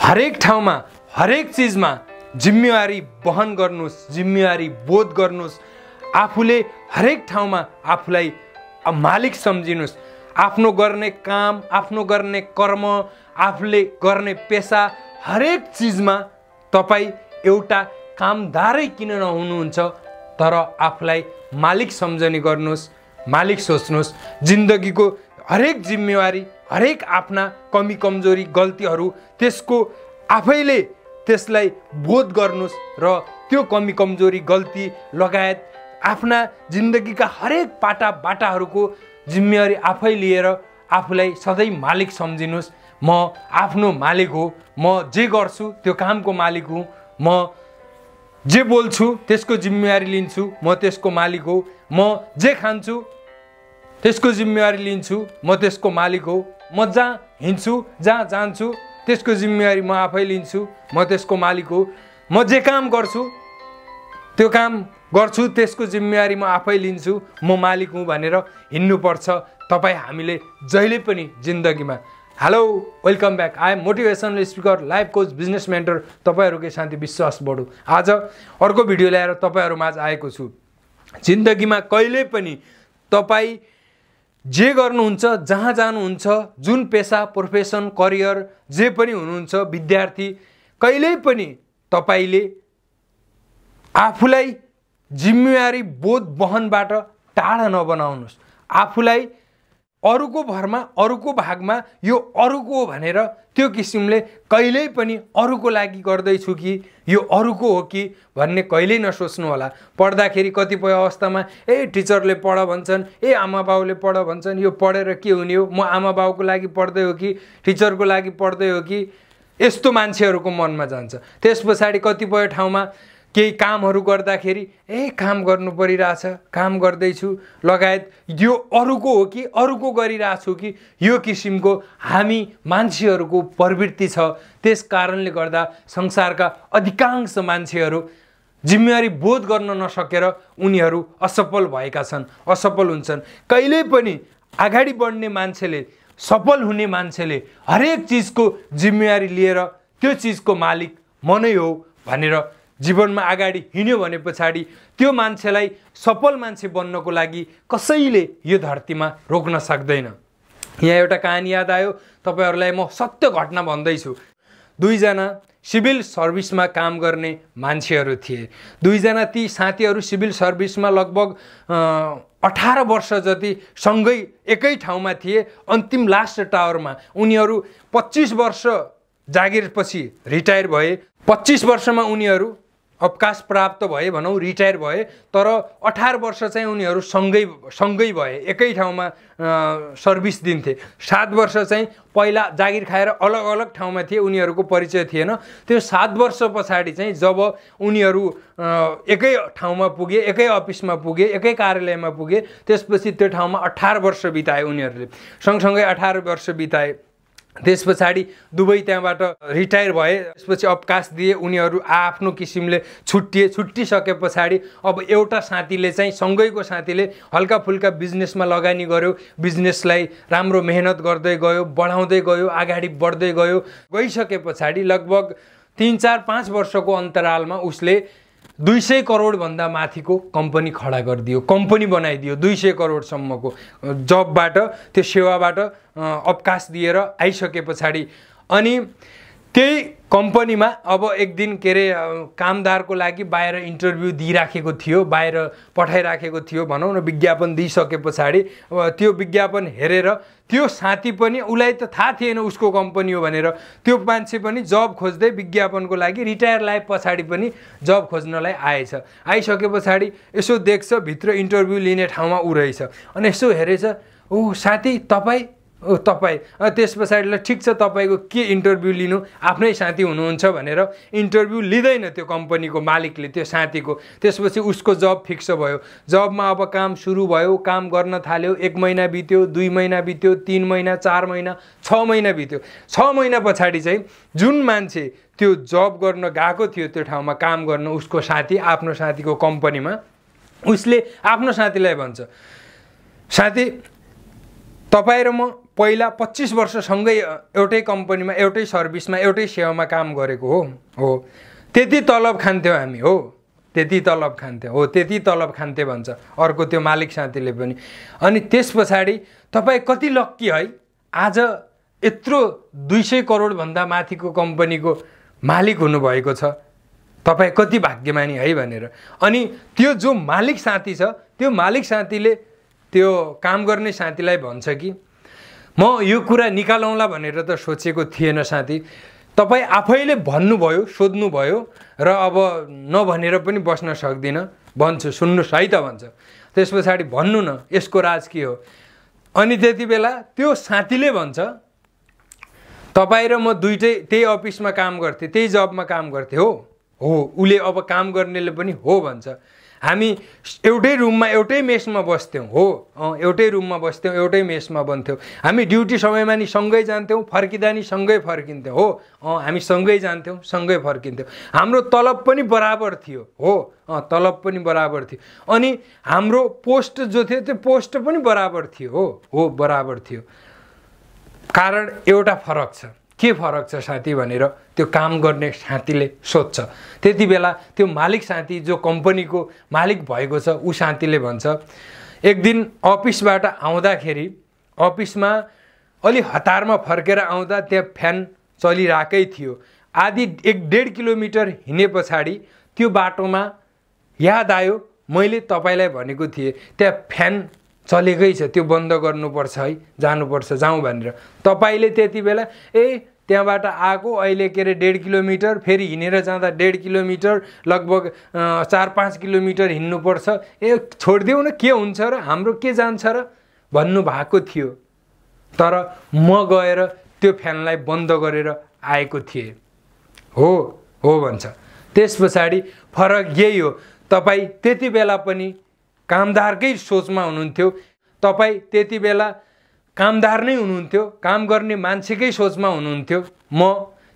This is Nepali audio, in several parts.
हरेक ठाउँमा हरेक चिजमा जिम्मेवारी वहन गर्नुहोस् जिम्मेवारी बोध गर्नुहोस् आफूले हरेक ठाउँमा आफूलाई मालिक सम्झिनुहोस् आफ्नो गर्ने काम आफ्नो गर्ने कर्म आफूले गर्ने पेसा हरेक चिजमा तपाईँ एउटा कामदारै किन नहुनुहुन्छ तर आफूलाई मालिक सम्झने गर्नुहोस् मालिक सोच्नुहोस् जिन्दगीको हरेक जिम्मेवारी हरेक आफ्ना कमी कमजोरी गल्तीहरू त्यसको आफैले त्यसलाई बोध गर्नुहोस् र त्यो कमी कमजोरी गल्ती लगायत आफ्ना जिन्दगीका हरेक पाटा बाटाहरूको जिम्मेवारी आफै लिएर आफूलाई सधैँ मालिक सम्झिनुहोस् म आफ्नो मालिक हो म जे गर्छु त्यो कामको मालिक हुँ म जे बोल्छु त्यसको जिम्मेवारी लिन्छु म त्यसको मालिक हो म जे खान्छु त्यसको जिम्मेवारी लिन्छु म त्यसको मालिक हो म जहाँ हिँड्छु जहाँ जान्छु त्यसको जिम्मेवारी म आफै लिन्छु म त्यसको मालिक हो म जे काम गर्छु त्यो काम गर्छु त्यसको जिम्मेवारी म आफै लिन्छु म मालिक हुँ भनेर हिँड्नुपर्छ तपाईँ हामीले जहिले पनि जिन्दगीमा hello welcome back I am motivational speaker life coach business mentor तपाईँहरूकै शान्ति विश्वास बढो आज अर्को भिडियो ल्याएर तपाईँहरूमाझ आएको छु जिन्दगीमा कहिले पनि तपाईँ जे गर्नुहुन्छ जहाँ जानुहुन्छ जुन पेसा प्रोफेसन करियर जे पनि हुनुहुन्छ विद्यार्थी कहिल्यै पनि तपाईँले आफूलाई जिम्मेवारी बोध वहनबाट टाढा नबनाउनुहोस् आफूलाई अरूको भरमा अरूको भागमा यो अरूको भनेर त्यो किसिमले कहिल्यै पनि अरूको लागि गर्दैछु कि यो अरूको हो कि भन्ने कहिल्यै नसोच्नु होला पढ्दाखेरि कतिपय अवस्थामा ए टिचरले पढ भन्छन् ए आमा बाउले पढ भन्छन् यो पढेर के हुने हो म आमा बाउको लागि पढ्दै हो कि टिचरको लागि पढ्दै हो कि यस्तो मान्छेहरूको मनमा जान्छ त्यस पछाडि कतिपय ठाउँमा केही कामहरू गर्दाखेरि ए काम गर्नु परिरहेछ काम गर्दैछु लगायत यो अरूको हो कि अरूको गरिरहेछु कि यो किसिमको हामी मान्छेहरूको प्रवृत्ति छ त्यस कारणले गर्दा संसारका अधिकांश मान्छेहरू जिम्मेवारी बोध गर्न नसकेर उनीहरू असफल भएका छन् असफल हुन्छन् कहिल्यै पनि अगाडि बढ्ने मान्छेले सफल हुने मान्छेले हरेक चिजको जिम्मेवारी लिएर त्यो चिजको मालिक म नै हो भनेर जीवनमा अगाडि हिँड्यो भने पछाडि त्यो मान्छेलाई सफल मान्छे बन्नको लागि कसैले यो धरतीमा रोक्न सक्दैन यहाँ एउटा कहानी याद आयो तपाईँहरूलाई म सत्य घटना भन्दैछु दुईजना सिभिल सर्भिसमा काम गर्ने मान्छेहरू थिए दुईजना ती साथीहरू सिभिल सर्भिसमा लगभग अठार वर्ष जति सँगै एकै ठाउँमा थिए अन्तिम लास्ट टावरमा उनीहरू पच्चिस वर्ष जागिरपछि रिटायर भए पच्चिस वर्षमा उनीहरू अवकाश प्राप्त भए भनौँ रिटायर भए तर अठार वर्ष चाहिँ उनीहरू सँगै सँगै भए एकै ठाउँमा सर्भिस दिन्थे सात वर्ष चाहिँ पहिला जागिर खाएर अलग अलग ठाउँमा थिए उनीहरूको परिचय थिएन त्यो सात वर्ष पछाडि चाहिँ जब उनीहरू एकै ठाउँमा पुगे एकै अफिसमा पुगे एकै कार्यालयमा पुगे त्यसपछि त्यो ठाउँमा अठार वर्ष बिताए उनीहरूले सँगसँगै अठार वर्ष बिताए त्यस पछाडि दुवै त्यहाँबाट रिटायर भए त्यसपछि अवकाश दिए उनीहरू आफ्नो किसिमले छुट्टिए छुट्टिसके पछाडि अब एउटा साथीले चाहिँ सँगैको साथीले हल्का फुल्का बिजनेसमा लगानी गर्यो बिजनेसलाई राम्रो मेहनत गर्दै गयो बढाउँदै गयो अगाडि बढ्दै गयो गइसके पछाडि लगभग तिन चार पाँच वर्षको अन्तरालमा उसले दुई सय करोडभन्दा माथिको कम्पनी खडा गरिदियो कम्पनी बनाइदियो दुई सय करोडसम्मको जबबाट त्यो सेवाबाट अवकाश दिएर आइसके पछाडि अनि त्यही कम्पनीमा अब एक दिन के अरे कामदारको लागि बाहिर इन्टरभ्यू दिइराखेको थियो बाहिर पठाइराखेको थियो भनौँ न विज्ञापन दिइसके पछाडि अब त्यो विज्ञापन हेरेर त्यो साथी पनि उसलाई त थाहा थिएन उसको कम्पनी हो भनेर त्यो मान्छे पनि जब खोज्दै विज्ञापनको लागि रिटायर लाइफ पछाडि पनि जब खोज्नलाई आएछ आइसके पछाडि यसो देख्छ भित्र इन्टरभ्यू लिने ठाउँमा ऊ रहेछ अनि यसो हेरेछ ऊ साथी तपाईँ तपाईँ त्यस पछाडिलाई ठिक छ तपाईँको के इन्टरभ्यू लिनु आफ्नै साथी हुनुहुन्छ भनेर इन्टरभ्यू लिँदैन त्यो कम्पनीको मालिकले त्यो साथीको त्यसपछि उसको जब फिक्स भयो जबमा अब काम सुरु भयो काम गर्न थाल्यो एक महिना बित्यो दुई महिना बित्यो तिन महिना चार महिना छ महिना बित्यो छ महिना पछाडि चाहिँ जुन मान्छे त्यो जब गर्न गएको थियो त्यो ठाउँमा काम गर्न उसको साथी आफ्नो साथीको कम्पनीमा उसले आफ्नो साथीलाई भन्छ साथी तपाईँ र म पहिला पच्चिस वर्षसँगै एउटै कम्पनीमा एउटै सर्भिसमा एउटै सेवामा काम गरेको हो हो त्यति तलब खान्थ्यौँ हामी हो त्यति तलब खान्थ्यो हो त्यति तलब खान्थ्यो भन्छ अर्को त्यो मालिक साथीले पनि अनि त्यस पछाडि तपाईँ कति लक्की है आज यत्रो दुई सय करोडभन्दा माथिको कम्पनीको मालिक हुनुभएको छ तपाईँ कति भाग्यमानी है भनेर अनि त्यो जो मालिक साथी छ त्यो मालिक साथीले त्यो काम गर्ने साथीलाई भन्छ कि म यो कुरा निकालौँला भनेर त सोचेको थिएन साथी तपाईँ आफैले भन्नुभयो सोध्नुभयो र अब नभनेर पनि बस्न सक्दिनँ भन्छु सुन्नुहोस् है त भन्छ त्यस पछाडि भन्नु न यसको राज के हो अनि त्यति बेला त्यो साथीले भन्छ तपाईँ र म दुइटै त्यही अफिसमा काम गर्थेँ त्यही जबमा काम गर्थेँ हो हो उसले अब काम गर्नेले पनि हो भन्छ हामी एउटै रुममा एउटै मेसमा बस्थ्यौँ हो एउटै रुममा बस्थ्यौँ एउटै मेसमा बन्थ्यौँ हामी ड्युटी समयमा नि सँगै जान्थ्यौँ फर्किँदा नि सँगै फर्किन्थ्यौँ हो हामी सँगै जान्थ्यौँ सँगै फर्किन्थ्यौँ हाम्रो तलब पनि बराबर थियो हो तलब पनि बराबर थियो अनि हाम्रो पोस्ट जो थियो त्यो पोस्ट पनि बराबर थियो हो हो बराबर थियो कारण एउटा फरक छ के फरक छ साथी भनेर त्यो काम गर्ने साथीले सोध्छ त्यति बेला त्यो मालिक साथी जो कम्पनीको मालिक भएको छ ऊ साथीले भन्छ एक दिन अफिसबाट आउँदाखेरि अफिसमा अलि हतारमा फर्केर आउँदा त्यहाँ फ्यान चलिरहेकै थियो आधी एक डेढ किलोमिटर हिँडे पछाडि त्यो बाटोमा याद आयो मैले तपाईँलाई भनेको थिएँ त्यहाँ फ्यान चलेकै छ त्यो बन्द गर्नुपर्छ है जानुपर्छ जाउँ भनेर तपाईँले त्यति बेला ए त्यहाँबाट आएको अहिले के अरे डेढ किलोमिटर फेरि हिँडेर जाँदा डेढ किलोमिटर लगभग चार पाँच किलोमिटर हिँड्नुपर्छ ए छोडिदेऊ न के हुन्छ र हाम्रो के जान्छ र भन्नुभएको थियो तर म गएर त्यो फ्यानलाई बन्द गरेर आएको थिएँ हो हो भन्छ त्यस पछाडि फरक यही हो तपाईँ त्यति बेला पनि कामदारकै सोचमा हुनुहुन्थ्यो तपाईँ त्यति बेला कामदार नै हुनुहुन्थ्यो काम गर्ने मान्छेकै सोचमा हुनुहुन्थ्यो म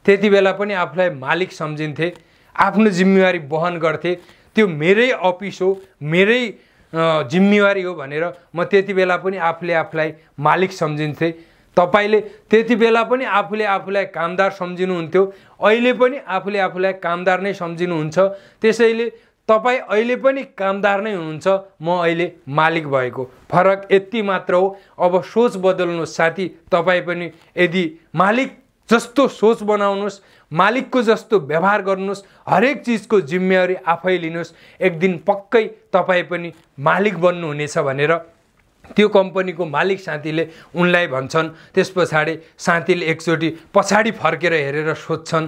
त्यति बेला पनि आफूलाई मालिक सम्झिन्थेँ आफ्नो जिम्मेवारी वहन गर्थेँ त्यो मेरै अफिस हो मेरै जिम्मेवारी हो भनेर म त्यति बेला पनि आफूले आफूलाई मालिक सम्झिन्थेँ तपाईँले त्यति बेला पनि आफूले आफूलाई कामदार सम्झिनुहुन्थ्यो अहिले पनि आफूले आफूलाई कामदार नै सम्झिनुहुन्छ त्यसैले तपाईँ अहिले पनि कामदार नै हुनुहुन्छ म अहिले मालिक भएको फरक यति मात्र हो अब सोच बदल्नुहोस् साथी तपाईँ पनि यदि मालिक जस्तो सोच बनाउनुहोस् मालिकको जस्तो व्यवहार गर्नुहोस् हरेक चिजको जिम्मेवारी आफै लिनुहोस् एक दिन पक्कै तपाईँ पनि मालिक बन्नुहुनेछ भनेर त्यो कम्पनीको मालिक साथीले उनलाई भन्छन् त्यस पछाडि साथीले एकचोटि पछाडि फर्केर हेरेर सोध्छन्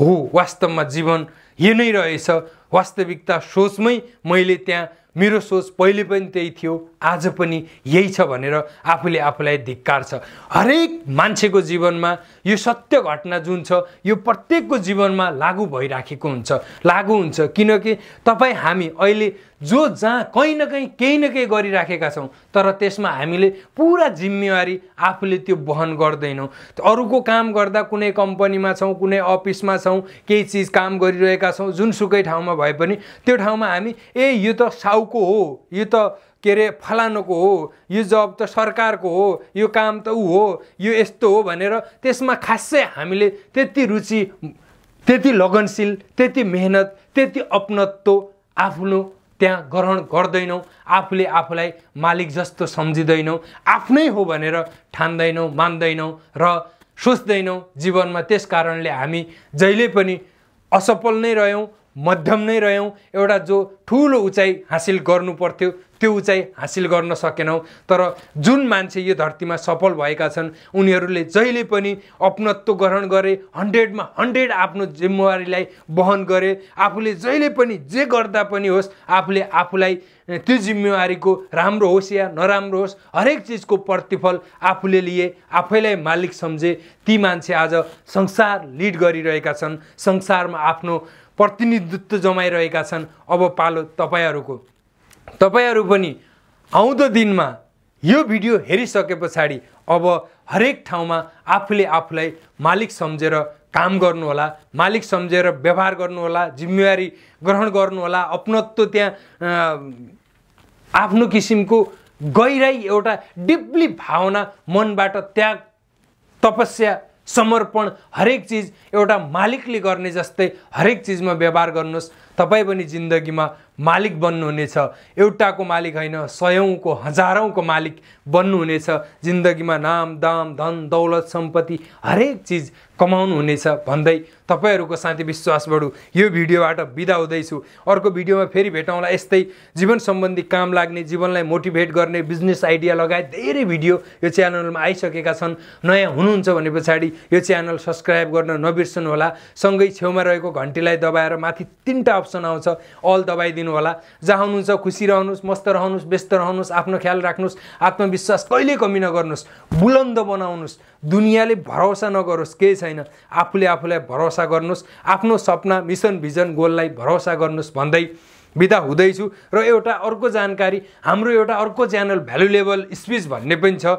हो वास्तवमा जीवन यो नै रहेछ वास्तविकता सोचमै मैले त्यहाँ मेरो सोच पहिले पनि त्यही थियो आज पनि यही छ भनेर आफूले आफूलाई धिक्कार छ हरेक मान्छेको जीवनमा यो सत्य घटना जुन छ यो प्रत्येकको जीवनमा लागु भइराखेको हुन्छ लागु हुन्छ किनकि तपाईँ हामी अहिले जो जहाँ कहीँ न कहीँ केही न केही गरिराखेका छौँ तर त्यसमा हामीले पुरा जिम्मेवारी आफूले त्यो वहन गर्दैनौँ अरूको काम गर्दा कुनै कम्पनीमा छौँ कुनै अफिसमा छौँ केही चिज काम गरिरहेका छौँ जुनसुकै ठाउँमा भए पनि त्यो ठाउँमा हामी ए यो त साउको हो यो त के अरे फलानुको हो यो जब त सरकारको हो यो काम त ऊ हो यो यस्तो हो भनेर त्यसमा खासै हामीले त्यति रुचि त्यति लगनशील त्यति मेहनत त्यति अपनत्व आफ्नो त्यहाँ ग्रहण गर्दैनौँ आफूले आफूलाई मालिक जस्तो सम्झिँदैनौँ आफ्नै हो भनेर ठान्दैनौँ मान्दैनौँ र सोच्दैनौँ जीवनमा त्यस कारणले हामी जहिले पनि असफल नै रह्यौँ मध्यम नै रह्यौँ एउटा जो ठुलो उचाइ हासिल गर्नु पर्थ्यो त्यो उचाइ हासिल गर्न सकेनौँ तर जुन मान्छे यो धरतीमा सफल भएका छन् उनीहरूले जहिले पनि अपनत्व ग्रहण गरे हन्ड्रेडमा हन्ड्रेड आफ्नो जिम्मेवारीलाई बहन गरे आफूले जहिले पनि जे गर्दा पनि होस् आफूले आफूलाई त्यो जिम्मेवारीको राम्रो होस् या नराम्रो होस् हरेक चिजको प्रतिफल आफूले लिए आफैलाई मालिक सम्झे ती मान्छे आज संसार लिड गरिरहेका छन् संसारमा आफ्नो प्रतिनिधित्व जमाइरहेका छन् अब पालो तपाईँहरूको तपाईँहरू पनि आउँदो दिनमा यो भिडियो हेरिसके पछाडि अब हरेक ठाउँमा आफूले आफूलाई मालिक सम्झेर काम गर्नुहोला मालिक सम्झेर व्यवहार गर्नुहोला जिम्मेवारी ग्रहण गर्नुहोला अपनत्व त्यहाँ आफ्नो किसिमको गहिराई एउटा डिप्ली भावना मनबाट त्याग तपस्या समर्पण हरेक चिज एउटा मालिकले गर्ने जस्तै हरेक चिजमा व्यवहार गर्नुहोस् तपाईँ पनि जिन्दगीमा मालिक बन्नुहुनेछ एउटाको मालिक होइन सयौँको हजारौँको मालिक बन्नुहुनेछ जिन्दगीमा नाम दाम धन दौलत सम्पत्ति हरेक चिज कमाउनु हुनेछ भन्दै तपाईँहरूको शान्ति विश्वासबाट यो भिडियोबाट बिदा हुँदैछु अर्को भिडियोमा फेरि भेटौँला यस्तै जीवन सम्बन्धी काम लाग्ने जीवनलाई मोटिभेट गर्ने बिजनेस आइडिया लगायत धेरै भिडियो यो च्यानलमा आइसकेका छन् नयाँ हुनुहुन्छ भने पछाडि यो च्यानल सब्सक्राइब गर्न नबिर्सनुहोला सँगै छेउमा रहेको घन्टीलाई दबाएर माथि तिनवटा अप्सन आउँछ अल दबाइदिनु होला जहाँ हुनुहुन्छ खुसी रहनुहोस् मस्त रहनुहोस् व्यस्त रहनुहोस् आफ्नो ख्याल राख्नुहोस् आत्मविश्वास कहिले कमी नगर्नुहोस् बुलन्द बनाउनुहोस् दुनियाँले भरोसा नगरोस् केही छैन आफूले आफूलाई भरोसा गर्नुहोस् आफ्नो सपना मिसन भिजन गोललाई भरोसा गर्नुहोस् भन्दै बिदा हुँदैछु र एउटा अर्को जानकारी हाम्रो एउटा अर्को च्यानल भ्यालुलेबल स्पिच भन्ने पनि छ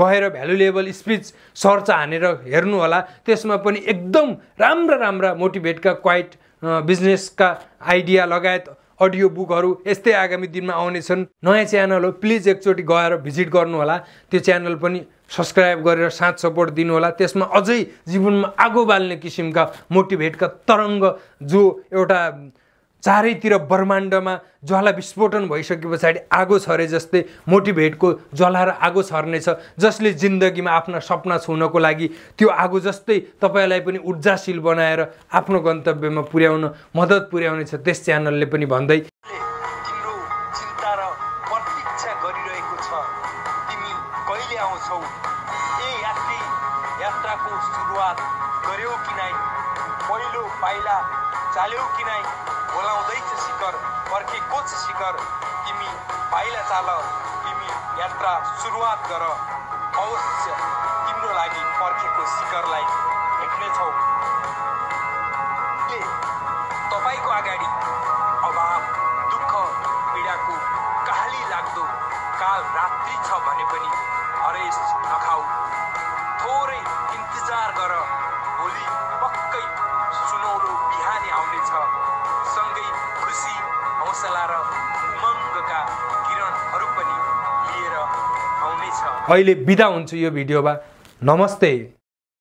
गएर भ्यालुलेबल स्पिच सर्च हानेर हेर्नुहोला त्यसमा पनि एकदम राम्रा राम्रा मोटिभेटका क्वाइट बिजनेसका आइडिया लगायत अडियो बुकहरू यस्तै आगामी दिनमा आउनेछन् नयाँ च्यानल हो प्लिज एकचोटि गएर भिजिट गर्नुहोला त्यो च्यानल पनि सब्सक्राइब गरेर साथ सपोर्ट दिनुहोला त्यसमा अझै जीवनमा आगो बाल्ने किसिमका मोटिभेटका तरङ्ग जो एउटा चारैतिर ब्रह्माण्डमा ज्वाला विस्फोटन भइसके पछाडि आगो छरे जस्तै मोटिभेटको ज्वाला र आगो छर्नेछ जसले जिन्दगीमा आफ्ना सपना छुनको लागि त्यो आगो जस्तै तपाईँलाई पनि ऊर्जाशील बनाएर आफ्नो गन्तव्यमा पुर्याउन मद्दत पुर्याउनेछ त्यस च्यानलले पनि भन्दै सुरुवात पहिलो पाइला चाल्यौ कि नै बोलाउँदैछ शिखर पर्खेको छ शिखर तिमी पाइला चाल तिमी यात्रा सुरुवात गर अवश्य तिम्रो लागि पर्खेको शिखरलाई भेट्नेछौ तपाईँको अगाडि अभाव दुःख पीडाको काली लाग्दो काल रात्रि छ भने पनि हरेस नखा अहिले बिदा हुन्छु यो भिडियोमा नमस्ते